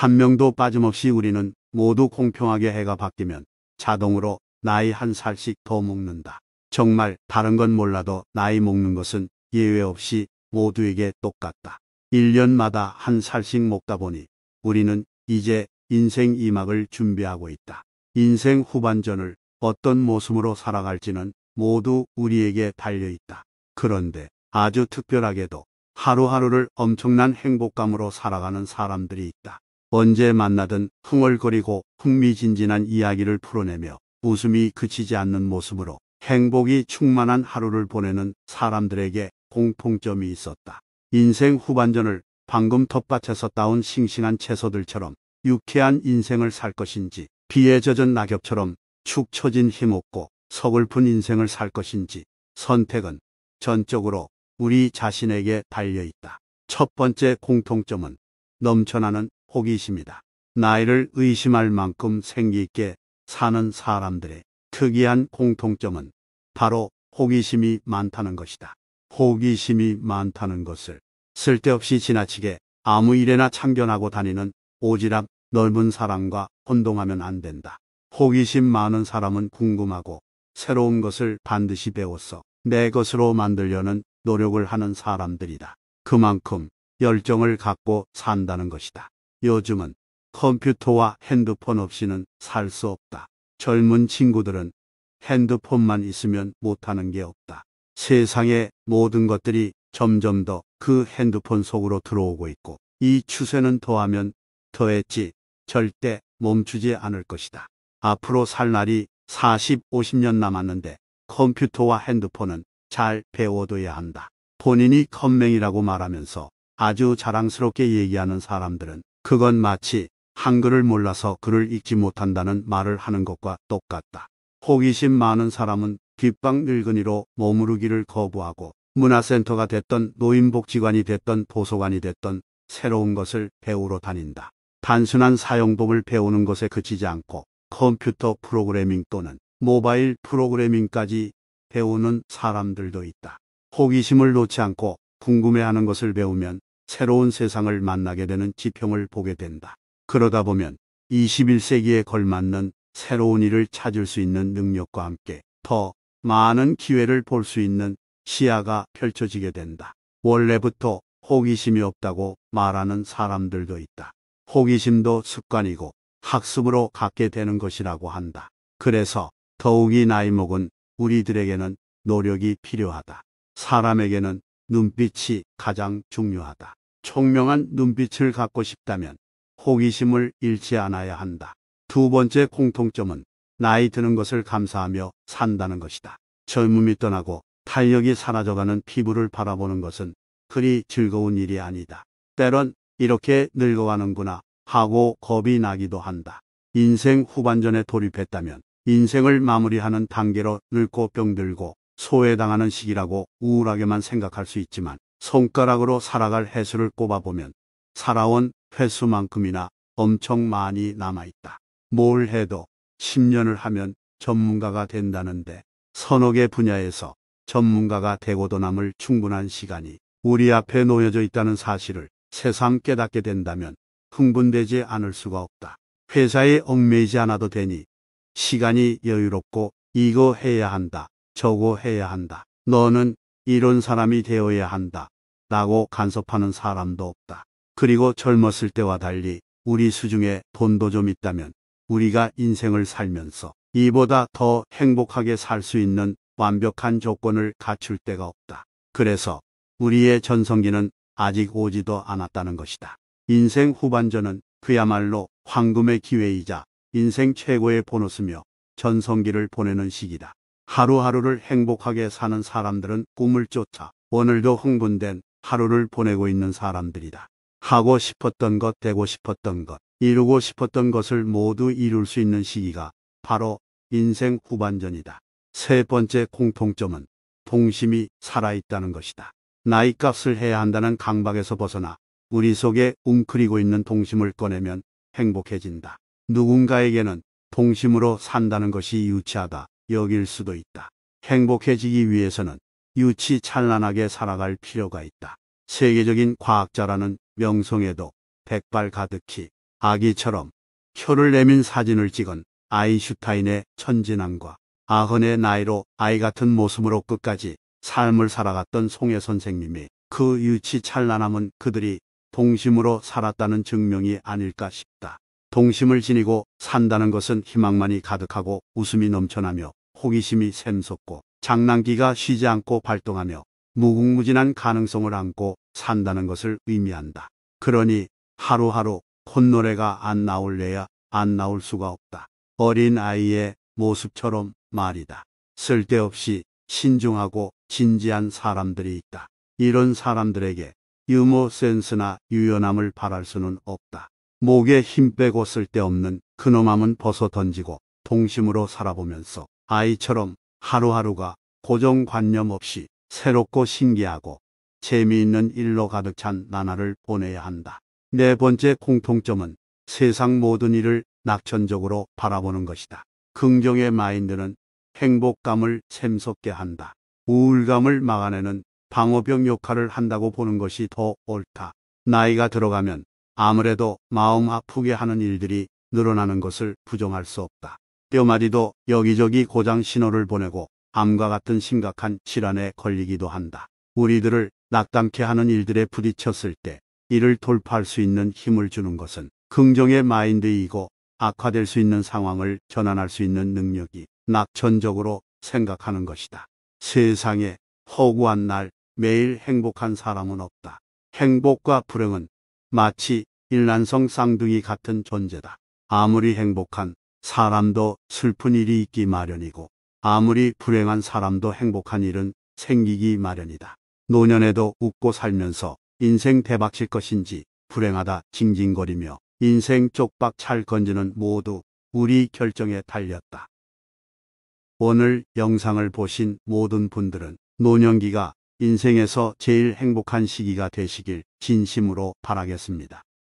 한 명도 빠짐없이 우리는 모두 공평하게 해가 바뀌면 자동으로 나이 한 살씩 더 먹는다. 정말 다른 건 몰라도 나이 먹는 것은 예외 없이 모두에게 똑같다. 1년마다 한 살씩 먹다 보니 우리는 이제 인생 2막을 준비하고 있다. 인생 후반전을 어떤 모습으로 살아갈지는 모두 우리에게 달려있다. 그런데 아주 특별하게도 하루하루를 엄청난 행복감으로 살아가는 사람들이 있다. 언제 만나든 흥얼거리고 흥미진진한 이야기를 풀어내며 웃음이 그치지 않는 모습으로 행복이 충만한 하루를 보내는 사람들에게 공통점이 있었다. 인생 후반전을 방금 텃밭에서 따온 싱싱한 채소들처럼 유쾌한 인생을 살 것인지 비에 젖은 낙엽처럼 축 처진 힘없고 서글픈 인생을 살 것인지 선택은 전적으로 우리 자신에게 달려있다. 첫 번째 공통점은 넘쳐나는 호기심이다. 나이를 의심할 만큼 생기있게 사는 사람들의 특이한 공통점은 바로 호기심이 많다는 것이다. 호기심이 많다는 것을 쓸데없이 지나치게 아무 일에나 참견하고 다니는 오지랖 넓은 사람과 혼동하면 안 된다. 호기심 많은 사람은 궁금하고 새로운 것을 반드시 배웠어 내 것으로 만들려는 노력을 하는 사람들이다. 그만큼 열정을 갖고 산다는 것이다. 요즘은 컴퓨터와 핸드폰 없이는 살 수 없다. 젊은 친구들은 핸드폰만 있으면 못하는 게 없다. 세상의 모든 것들이 점점 더 그 핸드폰 속으로 들어오고 있고 이 추세는 더하면 더했지 절대 멈추지 않을 것이다. 앞으로 살 날이 40, 50년 남았는데 컴퓨터와 핸드폰은 잘 배워둬야 한다. 본인이 컴맹이라고 말하면서 아주 자랑스럽게 얘기하는 사람들은 그건 마치 한글을 몰라서 글을 읽지 못한다는 말을 하는 것과 똑같다. 호기심 많은 사람은 귓방 늙은이로 머무르기를 거부하고 문화센터가 됐던 노인복지관이 됐던 도서관이 됐던 새로운 것을 배우러 다닌다. 단순한 사용법을 배우는 것에 그치지 않고 컴퓨터 프로그래밍 또는 모바일 프로그래밍까지 배우는 사람들도 있다. 호기심을 놓지 않고 궁금해하는 것을 배우면 새로운 세상을 만나게 되는 지평을 보게 된다. 그러다 보면 21세기에 걸맞는 새로운 일을 찾을 수 있는 능력과 함께 더 많은 기회를 볼 수 있는 시야가 펼쳐지게 된다. 원래부터 호기심이 없다고 말하는 사람들도 있다. 호기심도 습관이고 학습으로 갖게 되는 것이라고 한다. 그래서 더욱이 나이 먹은 우리들에게는 노력이 필요하다. 사람에게는 눈빛이 가장 중요하다. 총명한 눈빛을 갖고 싶다면 호기심을 잃지 않아야 한다. 두 번째 공통점은 나이 드는 것을 감사하며 산다는 것이다. 젊음이 떠나고 탄력이 사라져가는 피부를 바라보는 것은 그리 즐거운 일이 아니다. 때론 이렇게 늙어가는구나 하고 겁이 나기도 한다. 인생 후반전에 돌입했다면 인생을 마무리하는 단계로 늙고 병들고 소외당하는 시기라고 우울하게만 생각할 수 있지만 손가락으로 살아갈 횟수를 꼽아보면 살아온 횟수만큼이나 엄청 많이 남아있다. 뭘 해도 10년을 하면 전문가가 된다는데 서너 개 분야에서 전문가가 되고도 남을 충분한 시간이 우리 앞에 놓여져 있다는 사실을 새삼 깨닫게 된다면 흥분되지 않을 수가 없다. 회사에 얽매이지 않아도 되니 시간이 여유롭고 이거 해야 한다. 저고해야 한다. 너는 이런 사람이 되어야 한다. 라고 간섭하는 사람도 없다. 그리고 젊었을 때와 달리 우리 수중에 돈도 좀 있다면 우리가 인생을 살면서 이보다 더 행복하게 살 수 있는 완벽한 조건을 갖출 때가 없다. 그래서 우리의 전성기는 아직 오지도 않았다는 것이다. 인생 후반전은 그야말로 황금의 기회이자 인생 최고의 보너스며 전성기를 보내는 시기다. 하루하루를 행복하게 사는 사람들은 꿈을 쫓아 오늘도 흥분된 하루를 보내고 있는 사람들이다. 하고 싶었던 것, 되고 싶었던 것, 이루고 싶었던 것을 모두 이룰 수 있는 시기가 바로 인생 후반전이다. 세 번째 공통점은 동심이 살아있다는 것이다. 나이값을 해야 한다는 강박에서 벗어나 우리 속에 웅크리고 있는 동심을 꺼내면 행복해진다. 누군가에게는 동심으로 산다는 것이 유치하다. 여길 수도 있다. 행복해지기 위해서는 유치 찬란하게 살아갈 필요가 있다. 세계적인 과학자라는 명성에도 백발 가득히 아기처럼 혀를 내민 사진을 찍은 아인슈타인의 천진함과 아흔의 나이로 아이 같은 모습으로 끝까지 삶을 살아갔던 송혜 선생님이 그 유치 찬란함은 그들이 동심으로 살았다는 증명이 아닐까 싶다. 동심을 지니고 산다는 것은 희망만이 가득하고 웃음이 넘쳐나며 호기심이 샘솟고 장난기가 쉬지 않고 발동하며 무궁무진한 가능성을 안고 산다는 것을 의미한다. 그러니 하루하루 콧노래가 안 나올래야 안 나올 수가 없다. 어린 아이의 모습처럼 말이다. 쓸데없이 신중하고 진지한 사람들이 있다. 이런 사람들에게 유머 센스나 유연함을 바랄 수는 없다. 목에 힘 빼고 쓸데없는 그놈함은 벗어 던지고 동심으로 살아보면서 아이처럼 하루하루가 고정관념 없이 새롭고 신기하고 재미있는 일로 가득 찬 나날을 보내야 한다. 네 번째 공통점은 세상 모든 일을 낙천적으로 바라보는 것이다. 긍정의 마인드는 행복감을 샘솟게 한다. 우울감을 막아내는 방어벽 역할을 한다고 보는 것이 더 옳다. 나이가 들어가면 아무래도 마음 아프게 하는 일들이 늘어나는 것을 부정할 수 없다. 뼈마디도 여기저기 고장 신호를 보내고 암과 같은 심각한 질환에 걸리기도 한다. 우리들을 낙담케 하는 일들에 부딪혔을 때 이를 돌파할 수 있는 힘을 주는 것은 긍정의 마인드이고 악화될 수 있는 상황을 전환할 수 있는 능력이 낙천적으로 생각하는 것이다. 세상에 허구한 날 매일 행복한 사람은 없다. 행복과 불행은 마치 일란성 쌍둥이 같은 존재다. 아무리 행복한 사람도 슬픈 일이 있기 마련이고 아무리 불행한 사람도 행복한 일은 생기기 마련이다. 노년에도 웃고 살면서 인생 대박칠 것인지 불행하다 징징거리며 인생 쪽박 찰 건지는 모두 우리 결정에 달렸다. 오늘 영상을 보신 모든 분들은 노년기가 인생에서 제일 행복한 시기가 되시길 진심으로 바라겠습니다.